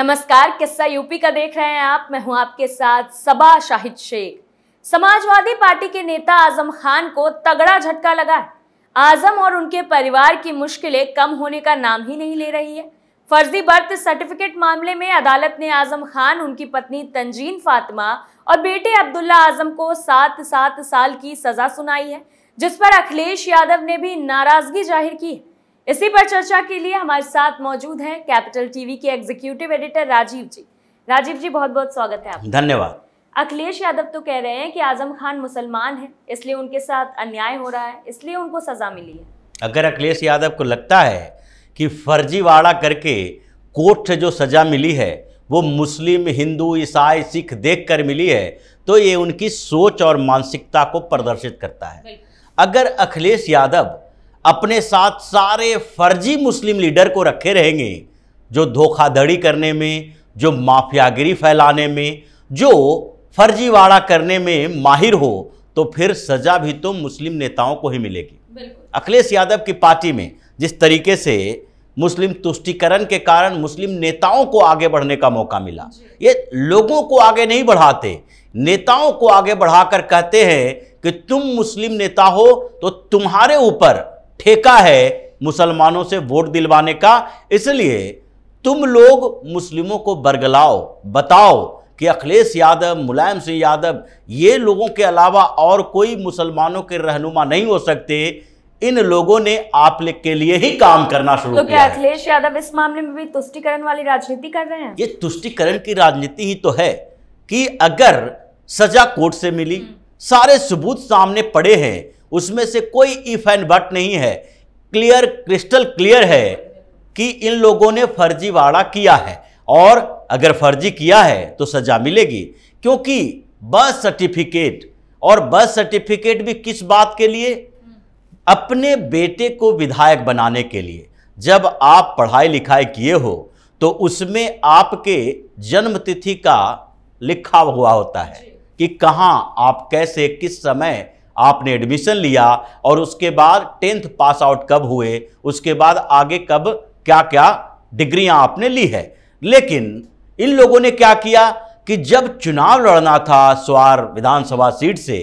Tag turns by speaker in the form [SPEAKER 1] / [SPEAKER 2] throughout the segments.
[SPEAKER 1] नमस्कार किस्सा यूपी का देख रहे हैं आप मैं हूं आपके साथ सबा शाहिद शेख समाजवादी पार्टी के नेता आजम खान को तगड़ा झटका लगा है आजम और उनके परिवार की मुश्किलें कम होने का नाम ही नहीं ले रही है फर्जी बर्थ सर्टिफिकेट मामले में अदालत ने आजम खान उनकी पत्नी तंजीन फातिमा और बेटे अब्दुल्ला आजम को सात सात साल की सजा सुनाई है जिस पर अखिलेश यादव ने भी नाराजगी जाहिर की है इसी पर चर्चा के लिए हमारे साथ मौजूद हैं कैपिटल टीवी के एग्जीक्यूटिव एडिटर राजीव जी राजीव जी बहुत बहुत स्वागत है आपका धन्यवाद अखिलेश यादव तो कह रहे हैं कि आजम खान मुसलमान है इसलिए उनके साथ अन्याय हो रहा है इसलिए उनको सजा मिली है
[SPEAKER 2] अगर अखिलेश यादव को लगता है कि फर्जीवाड़ा करके कोर्ट से जो सजा मिली है वो मुस्लिम हिंदू ईसाई सिख देख कर मिली है तो ये उनकी सोच और मानसिकता को प्रदर्शित करता है अगर अखिलेश यादव अपने साथ सारे फर्जी मुस्लिम लीडर को रखे रहेंगे जो धोखाधड़ी करने में जो माफियागिरी फैलाने में जो फर्जीवाड़ा करने में माहिर हो तो फिर सजा भी तो मुस्लिम नेताओं को ही मिलेगी अखिलेश यादव की पार्टी में जिस तरीके से मुस्लिम तुष्टिकरण के कारण मुस्लिम नेताओं को आगे बढ़ने का मौका मिला ये लोगों को आगे नहीं बढ़ाते नेताओं को आगे बढ़ाकर कहते हैं कि तुम मुस्लिम नेता हो तो तुम्हारे ऊपर ठेका है मुसलमानों से वोट दिलवाने का इसलिए तुम लोग मुस्लिमों को बरगलाओ बताओ कि अखिलेश यादव मुलायम सिंह यादव ये लोगों के अलावा और कोई मुसलमानों के रहनुमा नहीं हो सकते इन लोगों ने आप के लिए ही काम करना शुरू तो किया
[SPEAKER 1] अखिलेश यादव इस मामले में भी तुष्टिकरण वाली राजनीति कर रहे हैं ये
[SPEAKER 2] तुष्टिकरण की राजनीति ही तो है कि अगर सजा कोर्ट से मिली हम्म। सारे सबूत सामने पड़े हैं उसमें से कोई इफ एंड बट नहीं है क्लियर क्रिस्टल क्लियर है कि इन लोगों ने फर्जीवाड़ा किया है और अगर फर्जी किया है तो सजा मिलेगी क्योंकि बर्थ सर्टिफिकेट और बर्थ सर्टिफिकेट भी किस बात के लिए अपने बेटे को विधायक बनाने के लिए जब आप पढ़ाई लिखाई किए हो तो उसमें आपके जन्मतिथि का लिखा हुआ होता है कि कहाँ आप कैसे किस समय आपने एडमिशन लिया और उसके बाद टेंथ पास आउट कब हुए उसके बाद आगे कब क्या क्या डिग्रियां आपने ली है लेकिन इन लोगों ने क्या किया कि जब चुनाव लड़ना था स्वार विधानसभा सीट से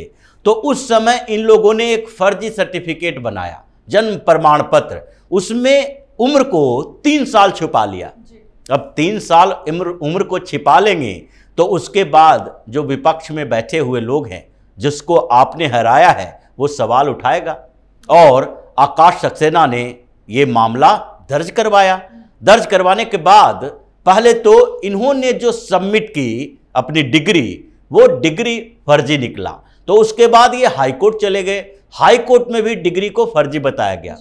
[SPEAKER 2] तो उस समय इन लोगों ने एक फर्जी सर्टिफिकेट बनाया जन्म प्रमाण पत्र उसमें उम्र को तीन साल छुपा लिया अब तीन साल उम्र उम्र को छिपा लेंगे तो उसके बाद जो विपक्ष में बैठे हुए लोग हैं जिसको आपने हराया है वो सवाल उठाएगा और आकाश सक्सेना ने ये मामला दर्ज करवाया दर्ज करवाने के बाद पहले तो इन्होंने जो सबमिट की अपनी डिग्री वो डिग्री फर्जी निकला तो उसके बाद ये हाईकोर्ट चले गए हाईकोर्ट में भी डिग्री को फर्जी बताया गया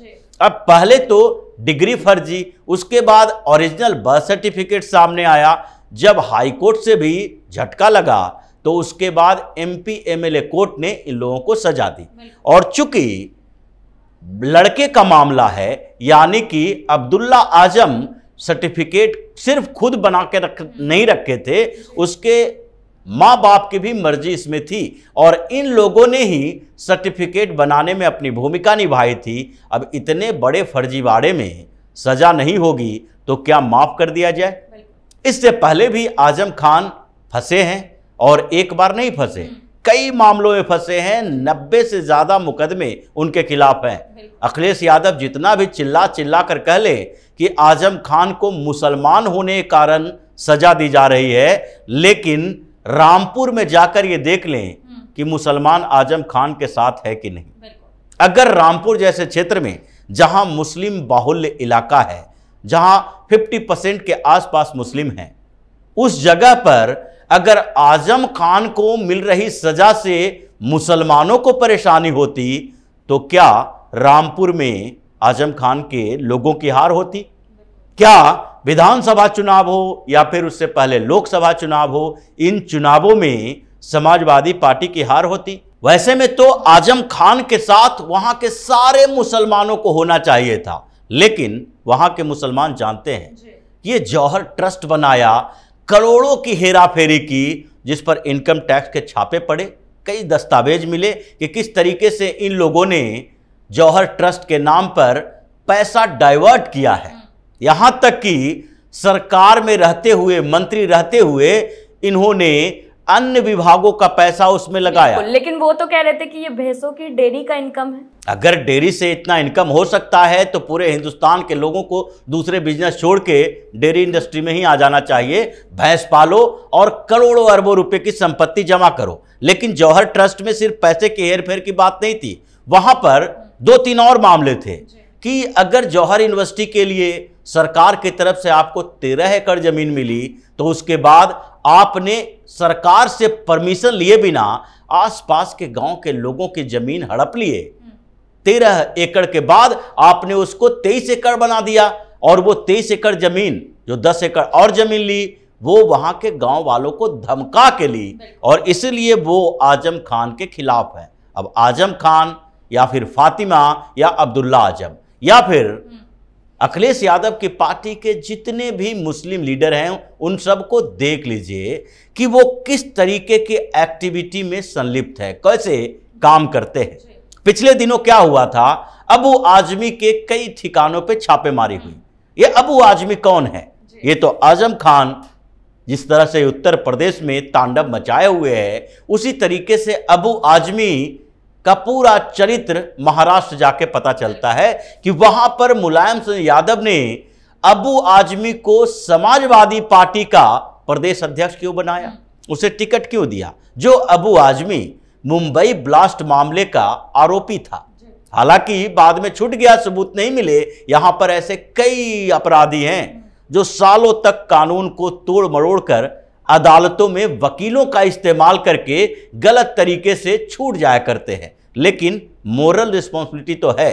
[SPEAKER 2] अब पहले तो डिग्री फर्जी उसके बाद ओरिजिनल बर्थ सर्टिफिकेट सामने आया जब हाईकोर्ट से भी झटका लगा तो उसके बाद एमपी एमएलए कोर्ट ने इन लोगों को सजा दी और चूंकि लड़के का मामला है यानी कि अब्दुल्ला आजम सर्टिफिकेट सिर्फ खुद बना के रख हम्म। नहीं रखे थे उसके माँ बाप की भी मर्जी इसमें थी और इन लोगों ने ही सर्टिफिकेट बनाने में अपनी भूमिका निभाई थी अब इतने बड़े फर्जीवाड़े में सजा नहीं होगी तो क्या माफ़ कर दिया जाए इससे पहले भी आजम खान फंसे हैं और एक बार नहीं फंसे हम्म। कई मामलों में फंसे हैं नब्बे से ज़्यादा मुकदमे उनके खिलाफ हैं अखिलेश यादव जितना भी चिल्ला चिल्ला कर कह ले कि आजम खान को मुसलमान होने के कारण सजा दी जा रही है लेकिन रामपुर में जाकर ये देख लें हम्म। कि मुसलमान आजम खान के साथ है कि नहीं अगर रामपुर जैसे क्षेत्र में जहां मुस्लिम बाहुल्य इलाका है जहां 50 परसेंट के आसपास मुस्लिम हैं उस जगह पर अगर आजम खान को मिल रही सजा से मुसलमानों को परेशानी होती तो क्या रामपुर में आजम खान के लोगों की हार होती क्या विधानसभा चुनाव हो या फिर उससे पहले लोकसभा चुनाव हो इन चुनावों में समाजवादी पार्टी की हार होती वैसे में तो आजम खान के साथ वहां के सारे मुसलमानों को होना चाहिए था लेकिन वहां के मुसलमान जानते हैं ये जौहर ट्रस्ट बनाया करोड़ों की हेरा फेरी की जिस पर इनकम टैक्स के छापे पड़े कई दस्तावेज मिले कि किस तरीके से इन लोगों ने जौहर ट्रस्ट के नाम पर पैसा डाइवर्ट किया है यहां तक कि सरकार में रहते हुए मंत्री रहते हुए इन्होंने अन्य विभागों का पैसा उसमें लगाया
[SPEAKER 1] लेकिन वो तो कह रहे थे कि ये भैंसों की डेयरी का इनकम है
[SPEAKER 2] अगर डेयरी से इतना इनकम हो सकता है तो पूरे हिंदुस्तान के लोगों को दूसरे बिजनेस छोड़ के डेयरी इंडस्ट्री में ही आ जाना चाहिए भैंस पालो और करोड़ों अरबों रुपए की संपत्ति जमा करो लेकिन जौहर ट्रस्ट में सिर्फ पैसे के हेर की बात नहीं थी वहां पर दो तीन और मामले थे कि अगर जौहर यूनिवर्सिटी के लिए सरकार की तरफ से आपको तेरह एकड़ जमीन मिली तो उसके बाद आपने सरकार से परमिशन लिए बिना आसपास के गांव के लोगों की जमीन हड़प लिए तेरह एकड़ के बाद आपने उसको तेईस एकड़ बना दिया और वो तेईस एकड़ जमीन जो दस एकड़ और जमीन ली वो वहां के गांव वालों को धमका के ली और इसलिए वो आजम खान के खिलाफ है अब आजम खान या फिर फातिमा या अब्दुल्ला आजम या फिर हम्म। अखिलेश यादव की पार्टी के जितने भी मुस्लिम लीडर हैं उन सबको देख लीजिए कि वो किस तरीके के एक्टिविटी में संलिप्त है कैसे काम करते हैं पिछले दिनों क्या हुआ था अबू आजमी के कई ठिकानों पे छापेमारी हुई ये अबू आजमी कौन है ये तो आजम खान जिस तरह से उत्तर प्रदेश में तांडव मचाए हुए है उसी तरीके से अबू आजमी का पूरा चरित्र महाराष्ट्र जाके पता चलता है कि वहां पर मुलायम सिंह यादव ने अबू आजमी को समाजवादी पार्टी का प्रदेश अध्यक्ष क्यों बनाया उसे टिकट क्यों दिया जो अबू आजमी मुंबई ब्लास्ट मामले का आरोपी था हालांकि बाद में छूट गया सबूत नहीं मिले यहां पर ऐसे कई अपराधी हैं जो सालों तक कानून को तोड़ मरोड़ कर अदालतों में वकीलों का इस्तेमाल करके गलत तरीके से छूट जाया करते हैं लेकिन मोरल रिस्पॉन्सिबिलिटी तो है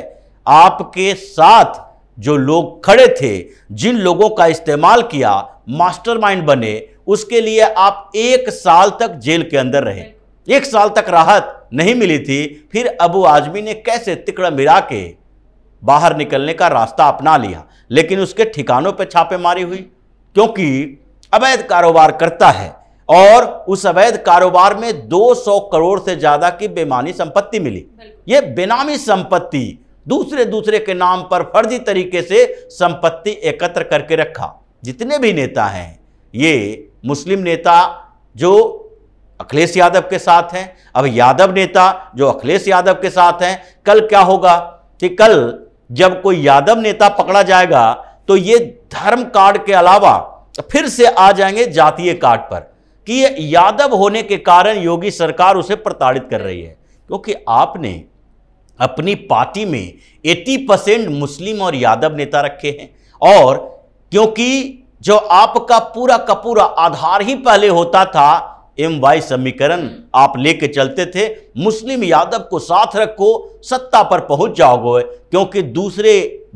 [SPEAKER 2] आपके साथ जो लोग खड़े थे जिन लोगों का इस्तेमाल किया मास्टरमाइंड बने उसके लिए आप एक साल तक जेल के अंदर रहे एक साल तक राहत नहीं मिली थी फिर अबू आजमी ने कैसे तिकड़ा मिरा के बाहर निकलने का रास्ता अपना लिया लेकिन उसके ठिकानों पर छापेमारी हुई क्योंकि अवैध कारोबार करता है और उस अवैध कारोबार में 200 करोड़ से ज्यादा की बेमानी संपत्ति मिली ये बेनामी संपत्ति दूसरे दूसरे के नाम पर फर्जी तरीके से संपत्ति एकत्र करके रखा जितने भी नेता हैं ये मुस्लिम नेता जो अखिलेश यादव के साथ हैं अब यादव नेता जो अखिलेश यादव के साथ हैं कल क्या होगा कि कल जब कोई यादव नेता पकड़ा जाएगा तो ये धर्म कार्ड के अलावा तो फिर से आ जाएंगे जातीय कार्ड पर कि यादव होने के कारण योगी सरकार उसे प्रताड़ित कर रही है क्योंकि आपने अपनी पार्टी में 80 परसेंट मुस्लिम और यादव नेता रखे हैं और क्योंकि जो आपका पूरा का पूरा आधार ही पहले होता था एम वाई समीकरण आप लेके चलते थे मुस्लिम यादव को साथ रखो सत्ता पर पहुंच जाओगे क्योंकि दूसरे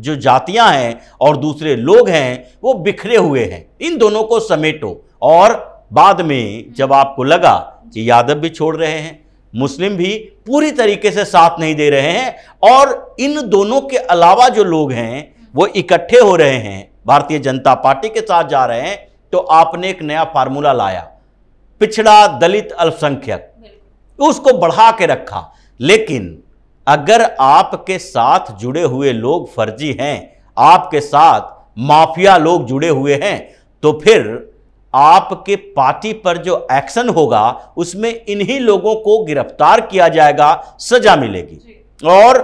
[SPEAKER 2] जो जातियां हैं और दूसरे लोग हैं वो बिखरे हुए हैं इन दोनों को समेटो और बाद में जब आपको लगा कि यादव भी छोड़ रहे हैं मुस्लिम भी पूरी तरीके से साथ नहीं दे रहे हैं और इन दोनों के अलावा जो लोग हैं वो इकट्ठे हो रहे हैं भारतीय जनता पार्टी के साथ जा रहे हैं तो आपने एक नया फार्मूला लाया पिछड़ा दलित अल्पसंख्यक उसको बढ़ा के रखा लेकिन अगर आपके साथ जुड़े हुए लोग फर्जी हैं आपके साथ माफिया लोग जुड़े हुए हैं तो फिर आपके पार्टी पर जो एक्शन होगा उसमें इन्हीं लोगों को गिरफ्तार किया जाएगा सजा मिलेगी और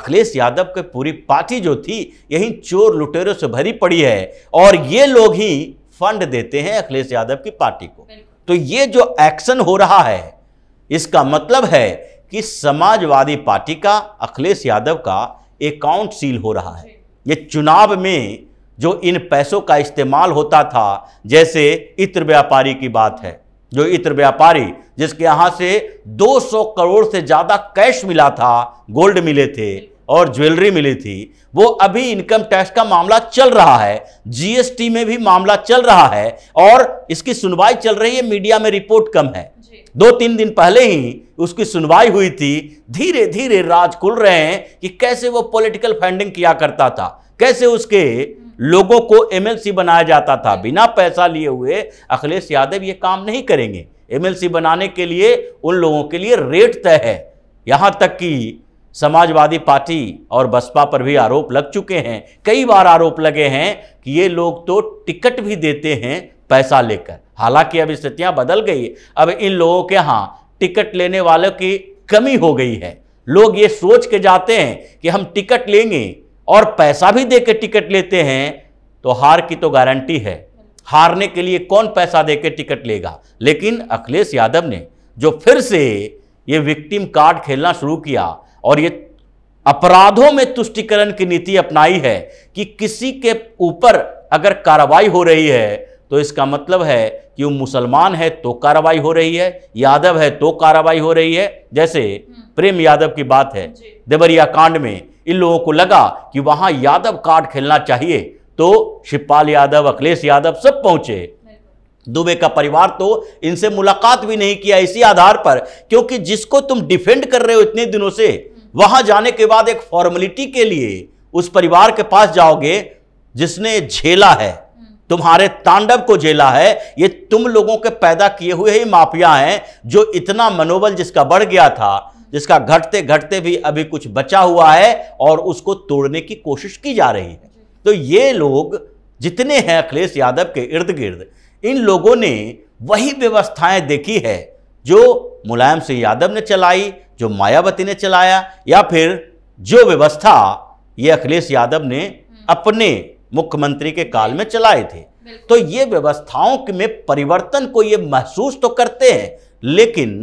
[SPEAKER 2] अखिलेश यादव के पूरी पार्टी जो थी यही चोर लुटेरों से भरी पड़ी है और ये लोग ही फंड देते हैं अखिलेश यादव की पार्टी को तो ये जो एक्शन हो रहा है इसका मतलब है कि समाजवादी पार्टी का अखिलेश यादव का अकाउंट सील हो रहा है ये चुनाव में जो इन पैसों का इस्तेमाल होता था जैसे इत्र व्यापारी की बात है जो इत्र व्यापारी जिसके यहाँ से 200 करोड़ से ज़्यादा कैश मिला था गोल्ड मिले थे और ज्वेलरी मिली थी वो अभी इनकम टैक्स का मामला चल रहा है जीएसटी में भी मामला चल रहा है और इसकी सुनवाई चल रही है मीडिया में रिपोर्ट कम है दो तीन दिन पहले ही उसकी सुनवाई हुई थी धीरे धीरे राज खुल रहे हैं कि कैसे वो पॉलिटिकल फंडिंग किया करता था कैसे उसके लोगों को एमएलसी बनाया जाता था बिना पैसा लिए हुए अखिलेश यादव ये काम नहीं करेंगे एमएलसी बनाने के लिए उन लोगों के लिए रेट तय है यहाँ तक कि समाजवादी पार्टी और बसपा पर भी आरोप लग चुके हैं कई बार आरोप लगे हैं कि ये लोग तो टिकट भी देते हैं पैसा लेकर हालांकि अब स्थितियां बदल गई अब इन लोगों के यहाँ टिकट लेने वालों की कमी हो गई है लोग ये सोच के जाते हैं कि हम टिकट लेंगे और पैसा भी दे के टिकट लेते हैं तो हार की तो गारंटी है हारने के लिए कौन पैसा दे के टिकट लेगा लेकिन अखिलेश यादव ने जो फिर से ये विक्टिम कार्ड खेलना शुरू किया और ये अपराधों में तुष्टिकरण की नीति अपनाई है कि किसी के ऊपर अगर कार्रवाई हो रही है तो इसका मतलब है कि वो मुसलमान है तो कार्रवाई हो रही है यादव है तो कार्रवाई हो रही है जैसे हम्म। प्रेम यादव की बात है देवरिया कांड में इन लोगों को लगा कि वहां यादव कार्ड खेलना चाहिए तो शिवपाल यादव अखिलेश यादव सब पहुंचे दुबे का परिवार तो इनसे मुलाकात भी नहीं किया इसी आधार पर क्योंकि जिसको तुम डिफेंड कर रहे हो इतने दिनों से वहां जाने के बाद एक फॉर्मेलिटी के लिए उस परिवार के पास जाओगे जिसने झेला है तुम्हारे तांडव को झेला है ये तुम लोगों के पैदा किए हुए ही माफिया हैं जो इतना मनोबल जिसका बढ़ गया था जिसका घटते घटते भी अभी कुछ बचा हुआ है और उसको तोड़ने की कोशिश की जा रही है तो ये लोग जितने हैं अखिलेश यादव के इर्द गिर्द इन लोगों ने वही व्यवस्थाएं देखी है जो मुलायम सिंह यादव ने चलाई जो मायावती ने चलाया या फिर जो व्यवस्था ये अखिलेश यादव ने हम्म। अपने मुख्यमंत्री के काल में चलाए थे तो ये व्यवस्थाओं में परिवर्तन को ये महसूस तो करते हैं लेकिन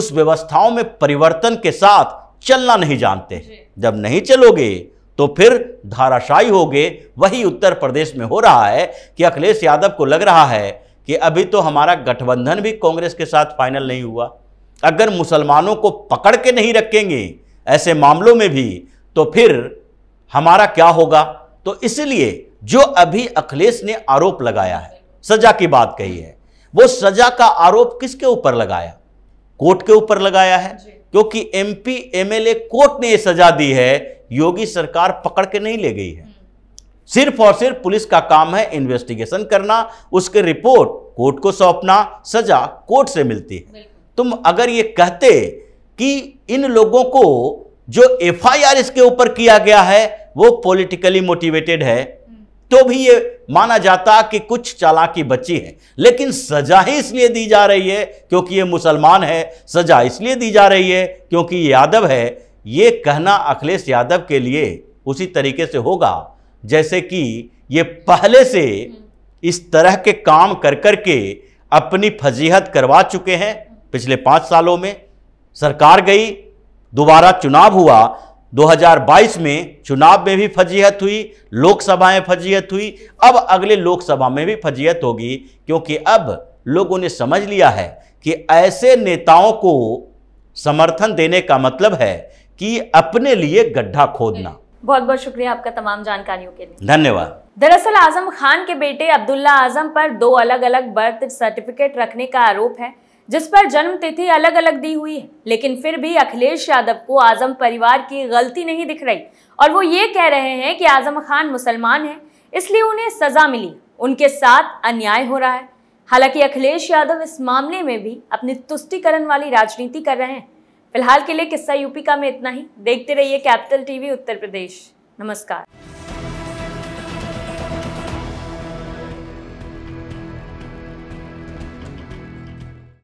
[SPEAKER 2] उस व्यवस्थाओं में परिवर्तन के साथ चलना नहीं जानते जब नहीं चलोगे तो फिर धाराशाही होगे वही उत्तर प्रदेश में हो रहा है कि अखिलेश यादव को लग रहा है कि अभी तो हमारा गठबंधन भी कांग्रेस के साथ फाइनल नहीं हुआ अगर मुसलमानों को पकड़ के नहीं रखेंगे ऐसे मामलों में भी तो फिर हमारा क्या होगा तो इसलिए जो अभी अखिलेश ने आरोप लगाया है सजा की बात कही है वो सजा का आरोप किसके ऊपर लगाया कोर्ट के ऊपर लगाया है क्योंकि एमपी एमएलए कोर्ट ने ये सजा दी है योगी सरकार पकड़ के नहीं ले गई है हम्म। सिर्फ और सिर्फ पुलिस का काम है इन्वेस्टिगेशन करना उसके रिपोर्ट कोर्ट को सौंपना सजा कोर्ट से मिलती है तुम अगर ये कहते कि इन लोगों को जो एफआईआर इसके ऊपर किया गया है वो पॉलिटिकली मोटिवेटेड है हम्म। तो भी ये माना जाता कि कुछ चालाकी बच्ची है लेकिन सजा ही इसलिए दी जा रही है क्योंकि ये मुसलमान है सजा इसलिए दी जा रही है क्योंकि ये यादव है ये कहना अखिलेश यादव के लिए उसी तरीके से होगा जैसे कि ये पहले से हम्म। इस तरह के काम कर कर के अपनी फजीहत करवा चुके हैं पिछले पाँच सालों में सरकार गई दोबारा चुनाव हुआ 2022 में चुनाव में भी फजीहत हुई लोकसभा में फजीहत हुई अब अगले लोकसभा में भी फजीहत होगी क्योंकि अब लोगों ने समझ लिया है कि ऐसे नेताओं को समर्थन देने का मतलब है कि अपने लिए गड्ढा खोदना
[SPEAKER 1] बहुत बहुत शुक्रिया आपका तमाम जानकारियों के लिए धन्यवाद दरअसल आजम खान के बेटे अब्दुल्ला आजम पर दो अलग अलग बर्थ सर्टिफिकेट रखने का आरोप है जिस पर जन्म तिथि अलग अलग दी हुई है लेकिन फिर भी अखिलेश यादव को आजम परिवार की गलती नहीं दिख रही और वो ये कह रहे हैं कि आजम खान मुसलमान है इसलिए उन्हें सजा मिली उनके साथ अन्याय हो रहा है हालांकि अखिलेश यादव इस मामले में भी अपनी तुष्टिकरण वाली राजनीति कर रहे हैं फिलहाल के लिए किस्सा यूपी का में इतना ही देखते रहिए कैपिटल टीवी उत्तर प्रदेश नमस्कार